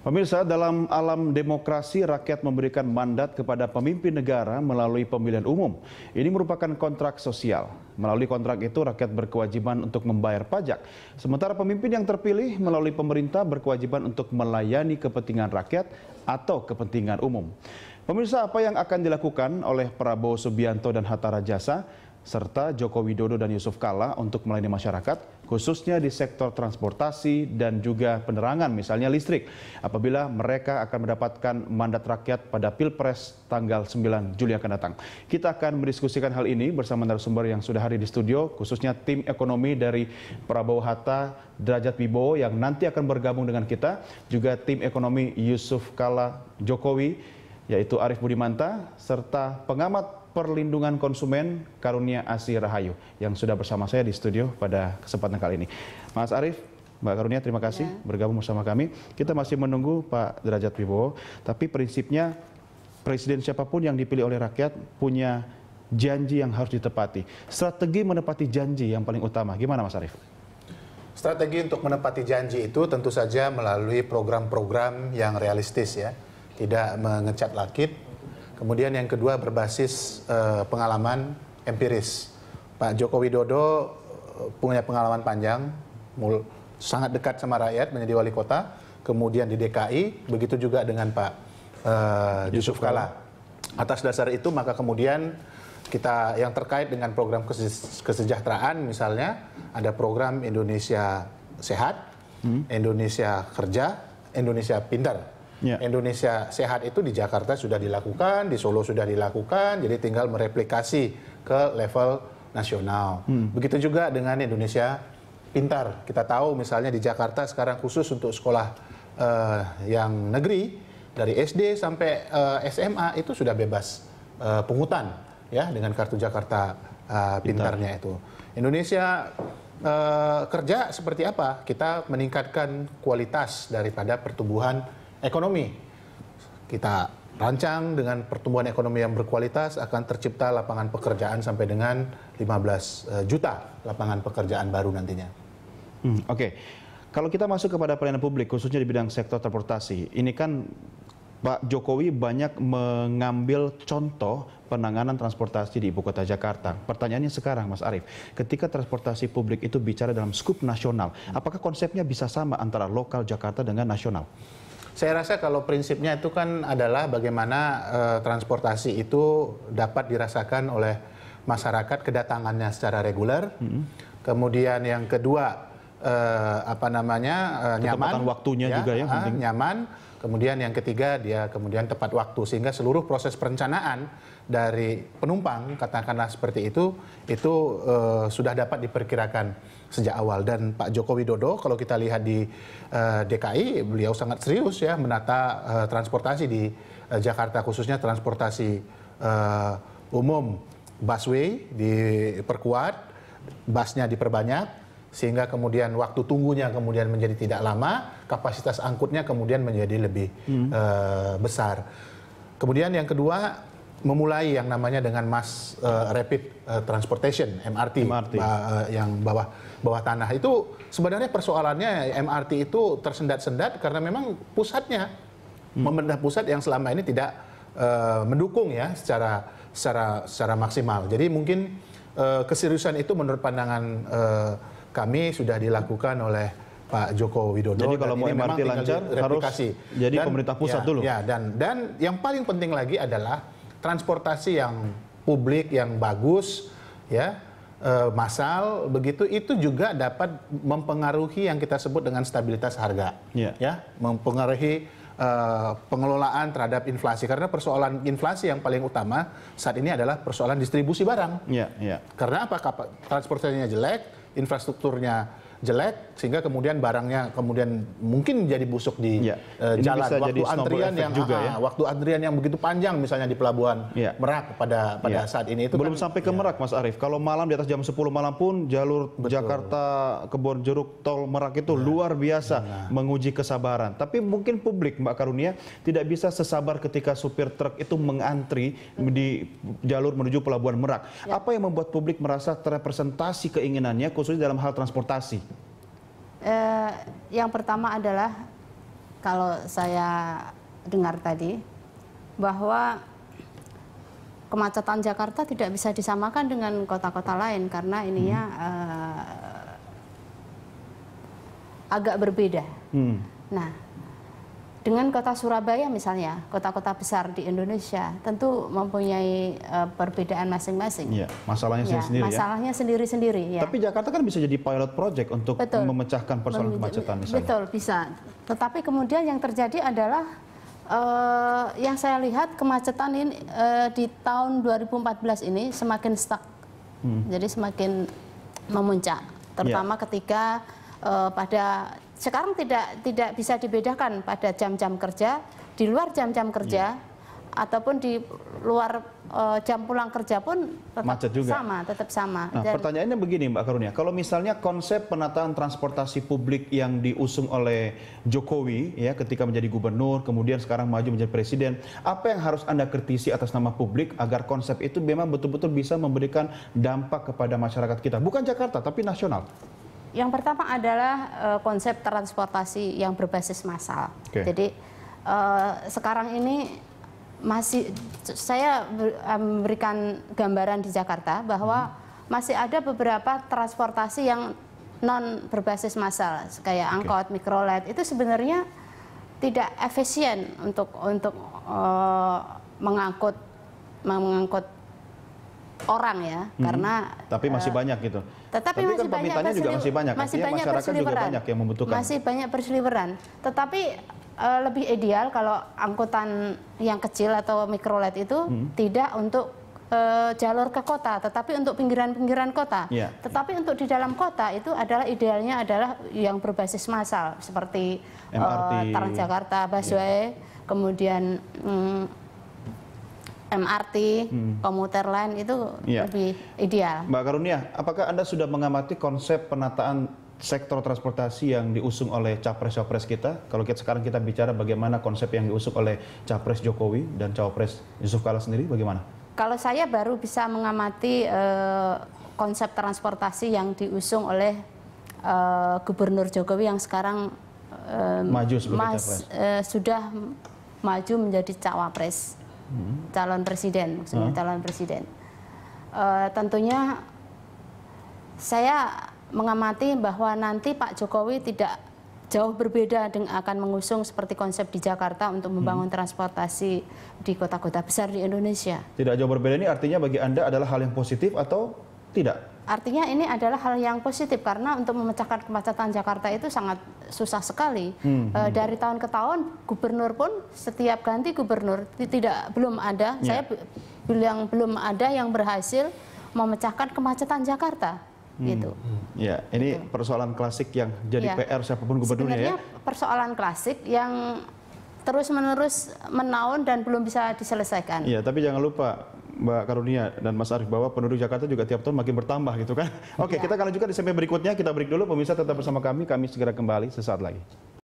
Pemirsa, dalam alam demokrasi, rakyat memberikan mandat kepada pemimpin negara melalui pemilihan umum. Ini merupakan kontrak sosial. Melalui kontrak itu, rakyat berkewajiban untuk membayar pajak. Sementara pemimpin yang terpilih melalui pemerintah berkewajiban untuk melayani kepentingan rakyat atau kepentingan umum. Pemirsa, apa yang akan dilakukan oleh Prabowo Subianto dan Hatta Rajasa serta Joko Widodo dan Yusuf Kala untuk melayani masyarakat, khususnya di sektor transportasi dan juga penerangan, misalnya listrik, apabila mereka akan mendapatkan mandat rakyat pada Pilpres tanggal 9 Juli akan datang. Kita akan mendiskusikan hal ini bersama narasumber yang sudah hari di studio, khususnya tim ekonomi dari Prabowo Hatta, Derajat Wibowo yang nanti akan bergabung dengan kita, juga tim ekonomi Yusuf Kala Jokowi, yaitu Arief Budimanta, serta pengamat Perlindungan Konsumen Karunia Asih Rahayu yang sudah bersama saya di studio pada kesempatan kali ini. Mas Arief, Mbak Karunia terima iya. kasih ya. bergabung bersama kami. Kita masih menunggu Pak Derajat Wibowo, tapi prinsipnya presiden siapapun yang dipilih oleh rakyat punya janji yang harus ditepati. Strategi menepati janji yang paling utama. Gimana Mas Arief? Strategi untuk menepati janji itu tentu saja melalui program-program yang realistis ya. Tidak mengecat lakit, Kemudian yang kedua berbasis uh, pengalaman empiris. Pak Joko Widodo eh, punya pengalaman panjang, mul sangat dekat sama rakyat menjadi wali kota, kemudian di DKI, begitu juga dengan Pak uh, Yusuf Kala. Atas dasar itu maka kemudian kita yang terkait dengan program kesejahteraan misalnya ada program Indonesia Sehat, hmm. Indonesia Kerja, Indonesia Pintar yeah. Indonesia sehat itu di Jakarta sudah dilakukan, di Solo sudah dilakukan, jadi tinggal mereplikasi ke level nasional. Hmm. Begitu juga dengan Indonesia pintar. Kita tahu misalnya di Jakarta sekarang khusus untuk sekolah uh, yang negeri dari SD sampai uh, eh, SMA itu sudah bebas uh, pungutan ya dengan kartu Jakarta uh, pintarnya itu. Indonesia uh, kerja seperti apa? Kita meningkatkan kualitas daripada pertumbuhan ekonomi. Kita rancang dengan pertumbuhan ekonomi yang berkualitas akan tercipta lapangan pekerjaan sampai dengan 15 eh, juta lapangan pekerjaan baru nantinya. Hmm, Oke, okay. kalau kita masuk kepada pelayanan publik khususnya di bidang sektor transportasi, ini kan Pak Jokowi banyak mengambil contoh penanganan transportasi di ibu kota Jakarta. Pertanyaannya sekarang, Mas Arief, ketika transportasi publik itu bicara dalam skup nasional, apakah konsepnya bisa sama antara lokal Jakarta dengan nasional? Saya rasa kalau prinsipnya itu kan adalah bagaimana uh, transportasi itu dapat dirasakan oleh masyarakat kedatangannya secara reguler. Hmm. Kemudian yang kedua uh, apa namanya uh, nyaman waktunya ya, juga ya uh, nyaman Kemudian yang ketiga dia kemudian tepat waktu sehingga seluruh proses perencanaan dari penumpang katakanlah seperti itu itu uh, sudah dapat diperkirakan sejak awal dan Pak Joko Widodo kalau kita lihat di uh, eh, DKI beliau sangat serius ya menata uh, transportasi di uh, Jakarta khususnya transportasi uh, umum busway diperkuat busnya diperbanyak sehingga kemudian waktu tunggunya kemudian menjadi tidak lama, kapasitas angkutnya kemudian menjadi lebih hmm. e, besar. Kemudian yang kedua memulai yang namanya dengan mass e, rapid e, transportation MRT, MRT. Ba e, yang bawah bawah tanah itu sebenarnya persoalannya MRT itu tersendat-sendat karena memang pusatnya hmm. pemerintah pusat yang selama ini tidak e, mendukung ya secara secara secara maksimal. Jadi mungkin e, keseriusan itu menurut pandangan e, kami sudah dilakukan oleh Pak Joko Widodo. Jadi kalau mau MRT lancar harus jadi dan, pemerintah pusat ya, dulu. Ya dan dan yang paling penting lagi adalah transportasi yang publik yang bagus ya eh, masal begitu itu juga dapat mempengaruhi yang kita sebut dengan stabilitas harga. Yeah. Ya, mempengaruhi Uh, pengelolaan terhadap inflasi karena persoalan inflasi yang paling utama saat ini adalah persoalan distribusi barang. yeah, Yeah. Karena apa? Transportasinya jelek, infrastrukturnya jelek sehingga kemudian barangnya kemudian mungkin jadi busuk di ya. uh, jalan waktu antrian yang juga ah, ya. waktu antrian yang begitu panjang misalnya di pelabuhan ya. Merak pada pada ya. saat ini itu belum kan, sampai ke ya. Merak Mas Arief. Kalau malam di atas jam 10 malam pun jalur Betul. Jakarta Jeruk tol Merak itu ya. luar biasa ya. menguji kesabaran. Tapi mungkin publik Mbak Karunia tidak bisa sesabar ketika supir truk itu mengantri hmm. di jalur menuju pelabuhan Merak. Ya. Apa yang membuat publik merasa terrepresentasi keinginannya khususnya dalam hal transportasi? Eh, yang pertama adalah kalau saya dengar tadi bahwa kemacetan Jakarta tidak bisa disamakan dengan kota-kota lain karena ininya hmm. eh, agak berbeda. Hmm. Nah, dengan kota Surabaya misalnya, kota-kota besar di Indonesia tentu mempunyai uh, perbedaan masing-masing. Iya, masalahnya iya, ya, sendiri Masalahnya sendiri-sendiri. ya. Tapi Jakarta kan bisa jadi pilot project untuk betul. memecahkan persoalan Mem kemacetan misalnya. Betul, bisa. Tetapi kemudian yang terjadi adalah uh, yang saya lihat kemacetan ini uh, di tahun 2014 ini semakin stuck. Hmm. Jadi semakin memuncak, iya. terutama ya. ketika uh, pada sekarang tidak tidak bisa dibedakan pada jam-jam kerja di luar jam-jam kerja yeah. ataupun di luar uh, jam pulang kerja pun tetap Macet juga. sama tetap sama. Nah, Dan, pertanyaannya begini Mbak Karunia, kalau misalnya konsep penataan transportasi publik yang diusung oleh Jokowi ya ketika menjadi gubernur kemudian sekarang maju menjadi presiden, apa yang harus Anda kritisi atas nama publik agar konsep itu memang betul-betul bisa memberikan dampak kepada masyarakat kita, bukan Jakarta tapi nasional? Yang pertama adalah uh, konsep transportasi yang berbasis massal. Okay. Jadi uh, sekarang ini masih saya eh, memberikan gambaran di Jakarta bahwa hmm. masih ada beberapa transportasi yang non berbasis massal kayak okay. angkot, mikrolet itu sebenarnya tidak efisien untuk untuk uh, mengangkut mengangkut orang ya hmm. karena tapi eh, masih banyak gitu. Tetapi tapi kan masih kan banyak juga masih banyak. Masih banyak masyarakat juga banyak yang membutuhkan. Masih banyak perseliweran. Tetapi uh, lebih ideal kalau angkutan yang kecil atau mikrolet itu hmm. tidak untuk uh, jalur ke kota, tetapi untuk pinggiran-pinggiran kota. Ya. Tetapi untuk di dalam kota itu adalah idealnya adalah yang berbasis massal seperti MRT. Uh, Transjakarta, Busway, ya. kemudian mm, MRT, hmm. komuter lain itu ya. lebih ideal. Mbak Karunia, apakah Anda sudah mengamati konsep penataan sektor transportasi yang diusung oleh capres-capres kita? Kalau kita sekarang kita bicara bagaimana konsep yang diusung oleh capres Jokowi dan cawapres Yusuf Kala sendiri bagaimana? Kalau saya baru bisa mengamati eh, konsep transportasi yang diusung oleh eh, Gubernur Jokowi yang sekarang eh, maju mas, eh, sudah maju menjadi cawapres. Hmm. calon presiden maksudnya hmm. calon presiden e, tentunya saya mengamati bahwa nanti Pak Jokowi tidak jauh berbeda dengan akan mengusung seperti konsep di Jakarta untuk membangun hmm. transportasi di kota-kota besar di Indonesia. Tidak jauh berbeda ini artinya bagi Anda adalah hal yang positif atau tidak? Artinya ini adalah hal yang positif karena untuk memecahkan kemacetan Jakarta itu sangat susah sekali. Hmm. E, dari tahun ke tahun gubernur pun setiap ganti gubernur tidak belum ada. Yeah. Saya bilang belum ada yang berhasil memecahkan kemacetan Jakarta. Hmm. gitu. Hmm. Ya, ini gitu. persoalan klasik yang jadi ya. PR siapapun gubernurnya ya. persoalan klasik yang terus-menerus menaun dan belum bisa diselesaikan. Iya, tapi jangan lupa Mbak Karunia dan Mas arif bahwa penduduk Jakarta juga tiap tahun makin bertambah gitu kan. Oke, okay, ya. kita akan lanjutkan di sampai berikutnya. Kita break dulu pemirsa tetap bersama kami. Kami segera kembali sesaat lagi.